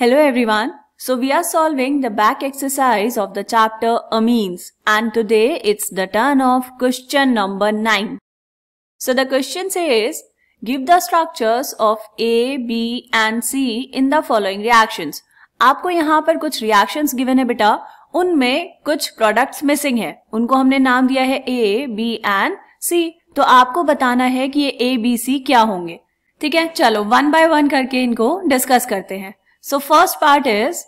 Hello everyone. So we are solving the back exercise of the chapter amines and today it's the turn of question number 9. So the question says give the structures of A, B and C in the following reactions. आपको यहाँ पर कुछ reactions given है बेटा उनमें कुछ products missing है उनको हमने नाम दिया है A, B and C तो आपको बताना है कि ये A, B, C क्या होंगे ठीक है चलो one by one करके इनको discuss करते हैं सो फर्स्ट पार्ट इज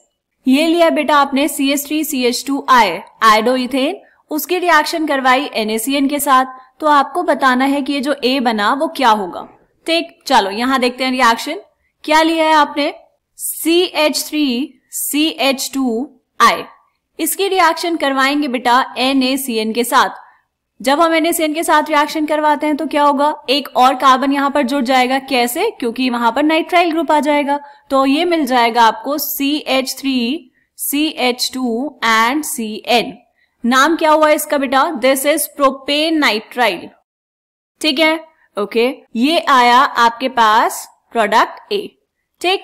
ये लिया बेटा आपने C S three C H two I iodo ethane उसकी रिएक्शन करवाई एनएसीएन के साथ तो आपको बताना है कि ये जो ए बना वो क्या होगा ठीक चलो यहां देखते हैं रिएक्शन क्या लिया है आपने C H three C H two I इसकी रिएक्शन करवाएंगे बेटा एन ए सी एन के साथ जब हम एनएसएन के साथ रिएक्शन करवाते हैं तो क्या होगा एक और कार्बन यहाँ पर जुड़ जाएगा कैसे क्योंकि वहां पर नाइट्राइल ग्रुप आ जाएगा तो ये मिल जाएगा आपको C H three C H two and C N नाम क्या हुआ इसका बेटा दिस इज प्रोपेन नाइट्राइल ठीक है ओके okay. ये आया आपके पास प्रोडक्ट ए ठीक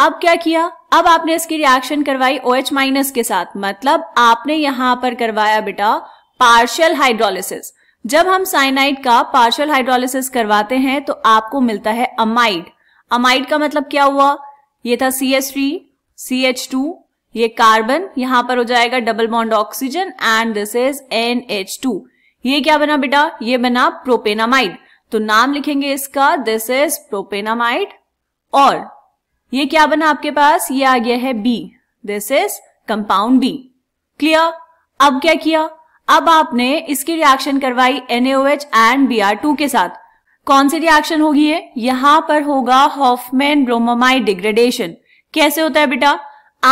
अब क्या किया अब आपने इसकी रिएक्शन करवाई ओ OH माइनस के साथ मतलब आपने यहां पर करवाया बेटा पार्शियल हाइड्रोलिसिस जब हम साइनाइड का पार्शियल हाइड्रोलिसिस करवाते हैं तो आपको मिलता है अमाइड अमाइड का मतलब क्या हुआ ये था C S three C H two ये कार्बन यहां पर हो जाएगा double bond oxygen and this is N H two ये क्या बना बेटा ये बना प्रोपेनामाइड तो नाम लिखेंगे इसका दिस इज प्रोपेनामाइड और ये क्या बना आपके पास ये आ गया है B this is compound B clear अब क्या किया अब आपने इसकी रिएक्शन करवाई NaOH एंड Br2 के साथ कौन सी रिएक्शन होगी ये यहां पर होगा हॉफमैन ब्रोमोमाइड डिग्रेडेशन कैसे होता है बेटा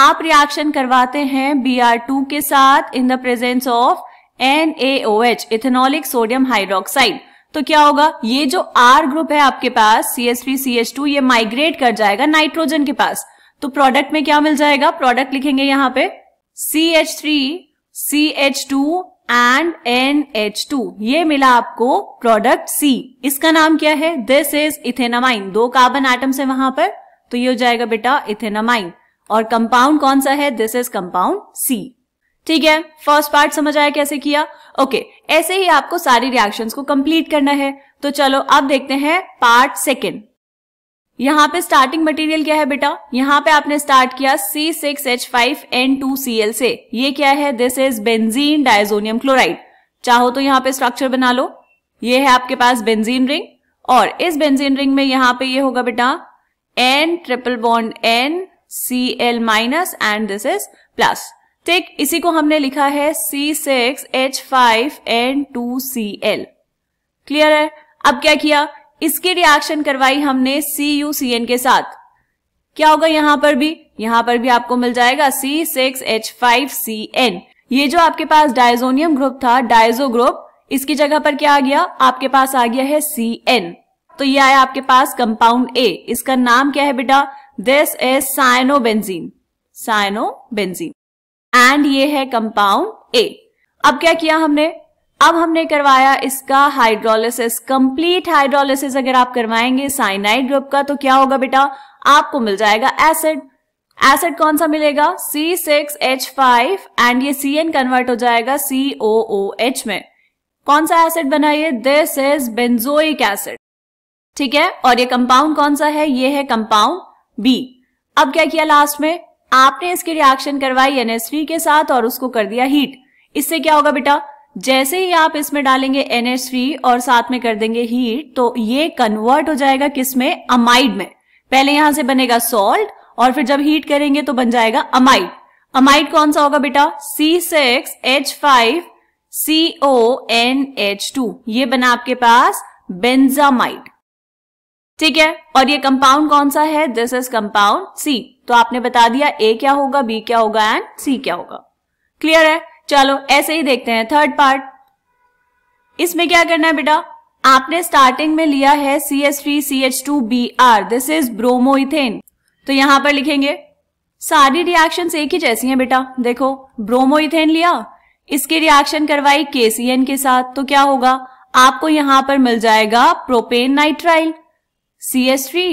आप रिएक्शन करवाते हैं Br2 के साथ in the presence of NaOH ethanolic sodium hydroxide तो क्या होगा ये जो R ग्रुप है आपके पास CH3CH2 ये माइग्रेट कर जाएगा नाइट्रोजन के पास तो प्रोडक्ट में क्या मिल जाएगा प्रोडक्ट लिखेंगे यहां पे CH3 CH2 and N H two ये मिला आपको प्रोडक्ट सी इसका नाम क्या है दिस इज इथेनामाइन दो कार्बन आइटम्स है वहां पर तो ये हो जाएगा बेटा इथेनामाइन और कंपाउंड कौन सा है दिस इज कंपाउंड सी ठीक है फर्स्ट पार्ट समझ आया कैसे किया ओके okay, ऐसे ही आपको सारी रिएक्शंस को कंप्लीट करना है तो चलो अब देखते हैं पार्ट सेकेंड यहाँ पे स्टार्टिंग मटेरियल क्या है बेटा यहाँ पे आपने स्टार्ट किया C six H five N two C L से ये क्या है this is benzene diazonium chloride चाहो तो यहाँ पे स्ट्रक्चर बना लो ये है आपके पास बेंजीन रिंग और इस बेंजीन रिंग में यहाँ पे ये होगा बेटा N triple bond N C L minus and this is plus ठीक इसी को हमने लिखा है C six H five N two C L clear है अब क्या किया इसकी रिएक्शन करवाई हमने सी यू सी एन के साथ क्या होगा यहाँ पर भी यहाँ पर भी आपको मिल जाएगा C six H five C N ये जो आपके पास डायजोनियम ग्रुप था डायजो ग्रुप इसकी जगह पर क्या आ गया आपके पास आ गया है सी एन तो ये आया आपके पास कंपाउंड ए इसका नाम क्या है बेटा this is cyanobenzene cyanobenzene and ये है कंपाउंड ए अब क्या किया हमने अब हमने करवाया इसका हाइड्रोलिसिस कंप्लीट हाइड्रोलिसिस अगर आप करवाएंगे साइनाइड ग्रुप का तो क्या होगा बेटा आपको मिल जाएगा एसिड एसिड कौन सा मिलेगा C6H5 एंड ये CN कन्वर्ट हो जाएगा COOH में कौन सा एसिड बना ये दिस इज बेंजोइक एसिड ठीक है और ये कंपाउंड कौन सा है ये है कंपाउंड बी अब क्या किया लास्ट में आपने इसकी रिएक्शन करवाई NH3 के साथ और उसको कर दिया हीट इससे क्या होगा बेटा जैसे ही आप इसमें डालेंगे NH3 और साथ में कर देंगे हीट तो ये कन्वर्ट हो जाएगा किसमें अमाइड में पहले यहां से बनेगा सॉल्ट और फिर जब हीट करेंगे तो बन जाएगा अमाइड अमाइड कौन सा होगा बेटा C six H five C O N H two ये बना आपके पास बेंजामाइड ठीक है और ये कंपाउंड कौन सा है दिस इज कंपाउंड सी तो आपने बता दिया ए क्या होगा बी क्या होगा एंड सी क्या होगा क्लियर है चलो ऐसे ही देखते हैं थर्ड पार्ट इसमें क्या करना है बेटा आपने स्टार्टिंग में लिया है C S three C H two B R this is bromoethane तो यहां पर लिखेंगे सारी रिएक्शन एक ही जैसी हैं बेटा देखो ब्रोमोइथेन लिया इसकी रिएक्शन करवाई एन के साथ तो क्या होगा आपको यहां पर मिल जाएगा propane nitrile C S three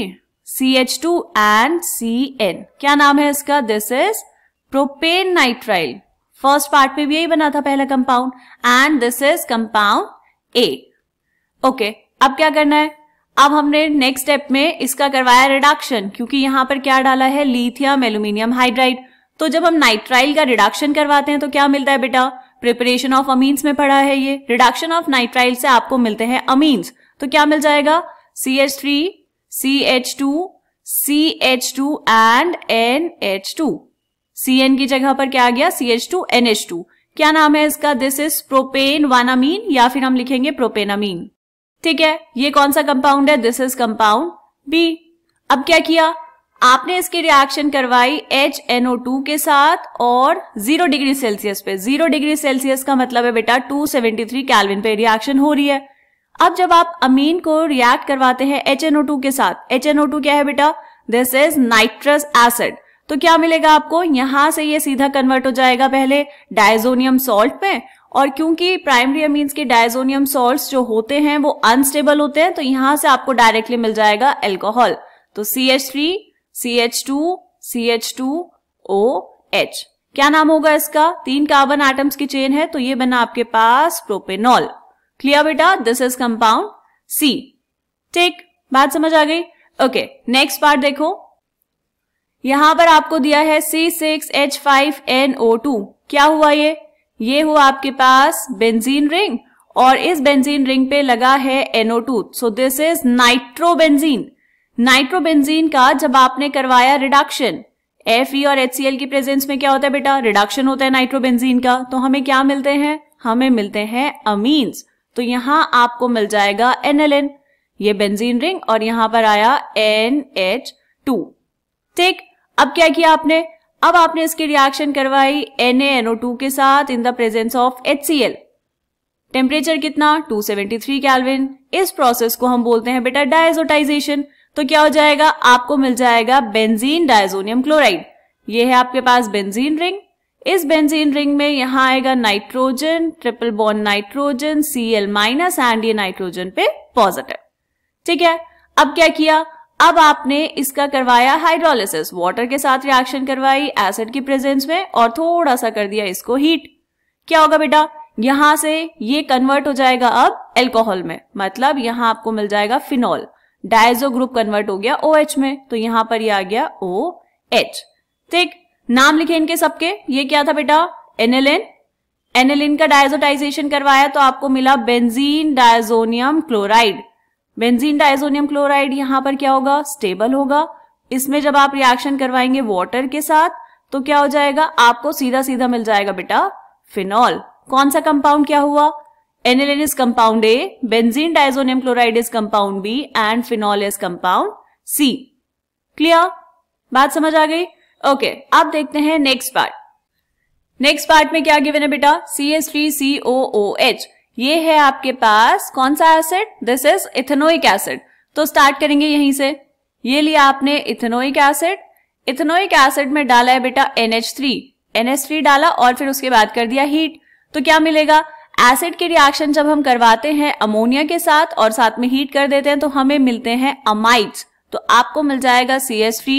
C H two and C N क्या नाम है इसका this is propane nitrile first part में भी यही बना था पहला compound and this is compound A okay अब क्या करना है अब हमने नेक्स्ट स्टेप में इसका करवाया रिडक्शन क्योंकि यहां पर क्या डाला है लिथियम एल्यूमिनियम हाइड्राइड तो जब हम नाइट्राइल का रिडक्शन करवाते हैं तो क्या मिलता है बेटा प्रिपरेशन ऑफ अमीन्स में पढ़ा है ये रिडक्शन ऑफ नाइट्राइल से आपको मिलते हैं अमीन्स तो क्या मिल जाएगा C H three C H two C H two and N H two C N की जगह पर क्या आ गया C H two N H two क्या नाम है इसका दिस इज प्रोपेन वानामीन या फिर हम लिखेंगे प्रोपेनामीन ठीक है ये कौन सा कंपाउंड है दिस इज कंपाउंड बी अब क्या किया आपने इसकी रिएक्शन करवाई एच ओ टू के साथ और जीरो डिग्री सेल्सियस पे जीरो डिग्री सेल्सियस का मतलब है बेटा 273 कैलविन पे रिएक्शन हो रही है अब जब आप अमीन को रिएक्ट करवाते हैं एच एनओ टू के साथ एच ओ टू क्या है बेटा दिस इज नाइट्रस एसिड तो क्या मिलेगा आपको यहां से ये सीधा कन्वर्ट हो जाएगा पहले डायजोनियम सॉल्ट में और क्योंकि प्राइमरी अमीन्स के डायजोनियम सॉल्ट जो होते हैं वो अनस्टेबल होते हैं तो यहां से आपको डायरेक्टली मिल जाएगा एल्कोहल तो C H three C H two C H two O H क्या नाम होगा इसका तीन कार्बन आइटम्स की चेन है तो ये बना आपके पास प्रोपेनॉल क्लियर बेटा दिस इज कंपाउंड सी ठीक बात समझ आ गई ओके नेक्स्ट पार्ट देखो यहां पर आपको दिया है C six H five two क्या हुआ ये ये हुआ आपके पास बेंजीन रिंग और इस बेंजीन रिंग पे लगा है NO two so this is nitrobenzene nitrobenzene का जब आपने करवाया रिडक्शन एफ ई और एच की प्रेजेंस में क्या होता है बेटा रिडक्शन होता है नाइट्रोबेंजीन का तो हमें क्या मिलते हैं हमें मिलते हैं अमीन्स तो यहां आपको मिल जाएगा एनएलएन ये बेंजीन रिंग और यहां पर आया एन एच टू ठीक अब क्या किया आपने अब आपने इसकी रिएक्शन करवाई NaNO2 के साथ in the presence of HCl temperature कितना 273 केल्विन इस प्रोसेस को हम बोलते हैं बेटा डायजोटाइजेशन तो क्या हो जाएगा आपको मिल जाएगा बेंजीन डायजोनियम क्लोराइड ये है आपके पास बेंजीन रिंग इस बेंजीन रिंग में यहां आएगा nitrogen triple bond nitrogen C L minus and ये नाइट्रोजन पे पॉजिटिव ठीक है अब क्या किया अब आपने इसका करवाया हाइड्रोलिसिस वाटर के साथ रिएक्शन करवाई एसिड की प्रेजेंस में और थोड़ा सा कर दिया इसको हीट क्या होगा बेटा यहां से ये कन्वर्ट हो जाएगा अब एल्कोहल में मतलब यहां आपको मिल जाएगा फिनॉल डायजो ग्रुप कन्वर्ट हो गया ओ OH में तो यहां पर ये यह आ गया ओ एच ठीक नाम लिखे इनके सबके ये क्या था बेटा एनेलिन एनेलिन का डायजोटाइजेशन करवाया तो आपको मिला benzene diazonium chloride benzene diazonium chloride यहां पर क्या होगा स्टेबल होगा इसमें जब आप रिएक्शन करवाएंगे वॉटर के साथ तो क्या हो जाएगा आपको सीधा सीधा मिल जाएगा बेटा फिनॉल कौन सा कंपाउंड क्या हुआ aniline is compound A benzene diazonium chloride is compound B and phenol is compound C clear बात समझ आ गई ओके आप अब देखते हैं नेक्स्ट पार्ट नेक्स्ट पार्ट में क्या गिवन है बेटा C S three C O O H ये है आपके पास कौन सा acid this is ethanoic acid तो स्टार्ट करेंगे यहीं से ये लिया आपने इथेनोइक एसिड इथेनोइक एसिड में डाला है बेटा NH3 NH3 डाला और फिर उसके बाद कर दिया हीट तो क्या मिलेगा एसिड के रिएक्शन जब हम करवाते हैं अमोनिया के साथ और साथ में हीट कर देते हैं तो हमें मिलते हैं अमाइड्स तो आपको मिल जाएगा C S three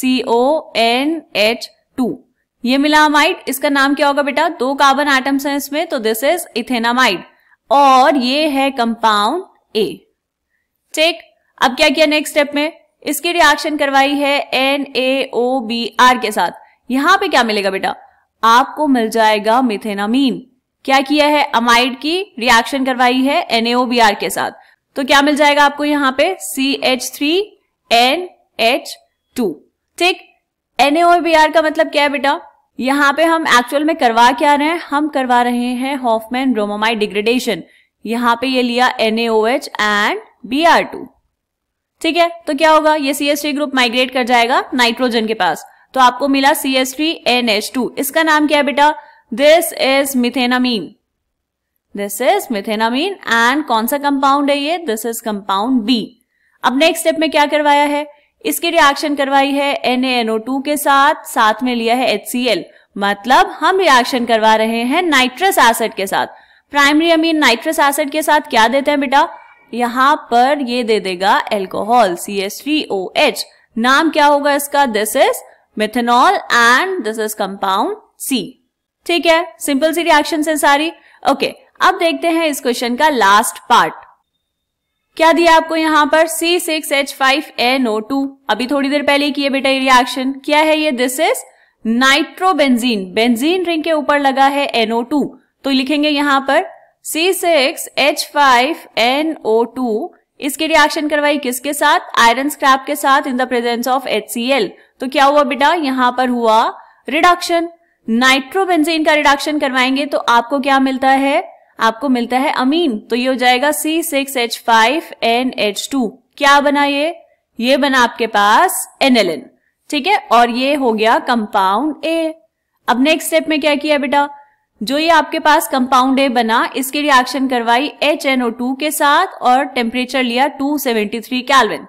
C O N H two ये मिला अमाइड इसका नाम क्या होगा बेटा दो कार्बन आइटम्स हैं इसमें तो दिस इज इथेनामाइड और ये है कंपाउंड ए ठीक अब क्या किया नेक्स्ट स्टेप में इसकी रिएक्शन करवाई है N A O B R के साथ यहां पे क्या मिलेगा बेटा आपको मिल जाएगा मिथेनामीन क्या किया है अमाइड की रिएक्शन करवाई है एनएओबीआर के साथ तो क्या मिल जाएगा आपको यहाँ पे C H three N H two ठीक बी आर का मतलब क्या है बेटा यहाँ पे हम एक्चुअल में करवा क्या रहे हैं हम करवा रहे हैं हॉफमैन रोमोमाइड डिग्रेडेशन यहाँ पे ये लिया NaOH एंड Br2 ठीक है तो क्या होगा ये सी ग्रुप माइग्रेट कर जाएगा नाइट्रोजन के पास तो आपको मिला C S T N H two इसका नाम क्या है बेटा this is methanamine this is methanamine and कौन सा कंपाउंड है ये दिस इज कंपाउंड बी अब नेक्स्ट स्टेप में क्या करवाया है इसकी रिएक्शन करवाई है एन के साथ साथ में लिया है एच मतलब हम रिएक्शन करवा रहे हैं नाइट्रस एसिड के साथ प्राइमरी अमीन नाइट्रस एसिड के साथ क्या देते हैं बेटा यहाँ पर ये दे देगा alcohol C S three O H नाम क्या होगा इसका this is methanol and this is compound C ठीक है सिंपल सी रिएक्शन है सारी ओके okay, अब देखते हैं इस क्वेश्चन का लास्ट पार्ट क्या दिया आपको यहाँ पर C six H five N O two अभी थोड़ी देर पहले किए बेटा ये रिएक्शन क्या है ये this is nitrobenzene benzene ring के ऊपर लगा है एनओ टू तो लिखेंगे यहाँ पर C six H five N O two इसके रिएक्शन करवाई किसके साथ आयरन स्क्रैप के साथ in the presence of H तो क्या हुआ बेटा यहाँ पर हुआ रिडक्शन नाइट्रोबेंजीन का रिडक्शन करवाएंगे तो आपको क्या मिलता है आपको मिलता है अमीन तो ये हो जाएगा C six H five N H two क्या बना ये ये बना आपके पास एनेलिन ठीक है और ये हो गया कंपाउंड ए अब नेक्स्ट स्टेप में क्या किया बेटा जो ये आपके पास कंपाउंड ए बना इसके रिएक्शन करवाई एच एन ओ टू के साथ और टेम्परेचर लिया टू सेवेंटी थ्री कैलविन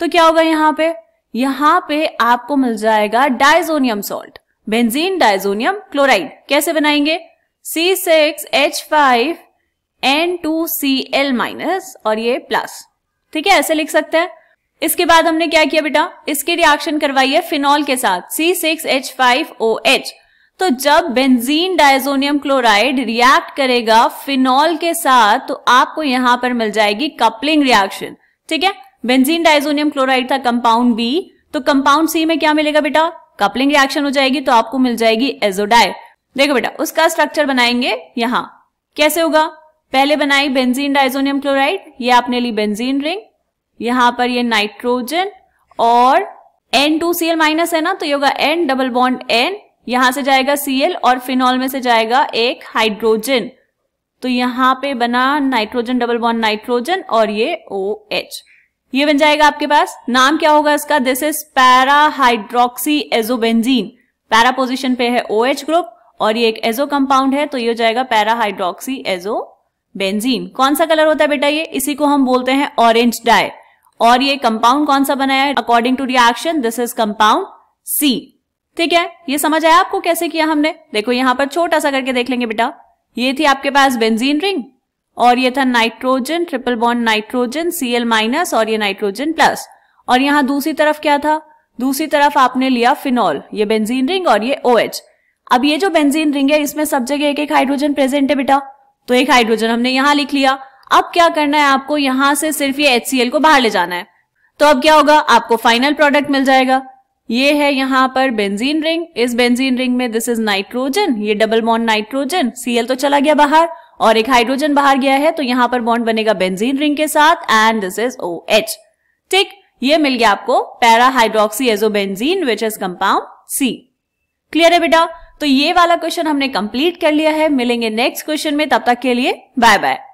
तो क्या होगा यहाँ पे यहाँ पे आपको मिल जाएगा diazonium salt benzene diazonium chloride कैसे बनाएंगे C six H five N two C L minus और ये प्लस ठीक है ऐसे लिख सकते हैं इसके बाद हमने क्या किया बेटा इसकी रिएक्शन करवाई है फिनॉल के साथ C six H five O H तो जब बेंजीन डायजोनियम क्लोराइड रिएक्ट करेगा फिनॉल के साथ तो आपको यहां पर मिल जाएगी कपलिंग रिएक्शन ठीक है बेंजीन डायजोनियम क्लोराइड था कंपाउंड बी तो कंपाउंड सी में क्या मिलेगा बेटा कपलिंग रिएक्शन हो जाएगी तो आपको मिल जाएगी एजोडाइड देखो बेटा उसका स्ट्रक्चर बनाएंगे यहां कैसे होगा पहले बनाई बेंजीन डाइजोनियम क्लोराइड ये आपने ली बेंजीन रिंग यहां पर ये नाइट्रोजन और एन एल माइनस है ना तो ये होगा एन डबल बॉन्ड एन यहां से जाएगा सीएल और फिनॉल में से जाएगा एक हाइड्रोजन तो यहां पे बना नाइट्रोजन डबल बॉन्ड नाइट्रोजन और ये ओ एच ये बन जाएगा आपके पास नाम क्या होगा इसका this is para hydroxy azobenzene para position पे है ओ एच ग्रुप और ये एक एजो कंपाउंड है तो ये हो जाएगा पैराहाइड्रोक्सी एजो बेंजीन कौन सा कलर होता है बेटा ये इसी को हम बोलते हैं ऑरेंज डाय और ये कंपाउंड कौन सा बनाया है according to reaction this is compound C ठीक है ये समझ आया आपको कैसे किया हमने देखो यहां पर छोटा सा करके देख लेंगे बेटा ये थी आपके पास बेंजीन रिंग और ये था nitrogen triple bond nitrogen C L minus और ये नाइट्रोजन प्लस और यहां दूसरी तरफ क्या था दूसरी तरफ आपने लिया फिनॉल ये बेंजीन रिंग और ये ओ OH. अब ये जो बेंजीन रिंग है इसमें सब जगह एक एक हाइड्रोजन प्रेजेंट है बेटा तो एक हाइड्रोजन हमने यहां लिख लिया अब क्या करना है आपको यहां से सिर्फ ये एच को बाहर ले जाना है तो अब क्या होगा आपको फाइनल प्रोडक्ट मिल जाएगा ये है यहां पर बेंजीन रिंग इस बेंजीन रिंग में दिस इज नाइट्रोजन ये डबल बॉन्ड नाइट्रोजन सीएल तो चला गया बाहर और एक हाइड्रोजन बाहर गया है तो यहाँ पर बॉन्ड बनेगा बेंजीन रिंग के साथ and this is O H ठीक ये मिल गया आपको para hydroxy azobenzene which is compound C clear है बेटा तो ये वाला क्वेश्चन हमने कंप्लीट कर लिया है मिलेंगे नेक्स्ट क्वेश्चन में तब तक के लिए बाय बाय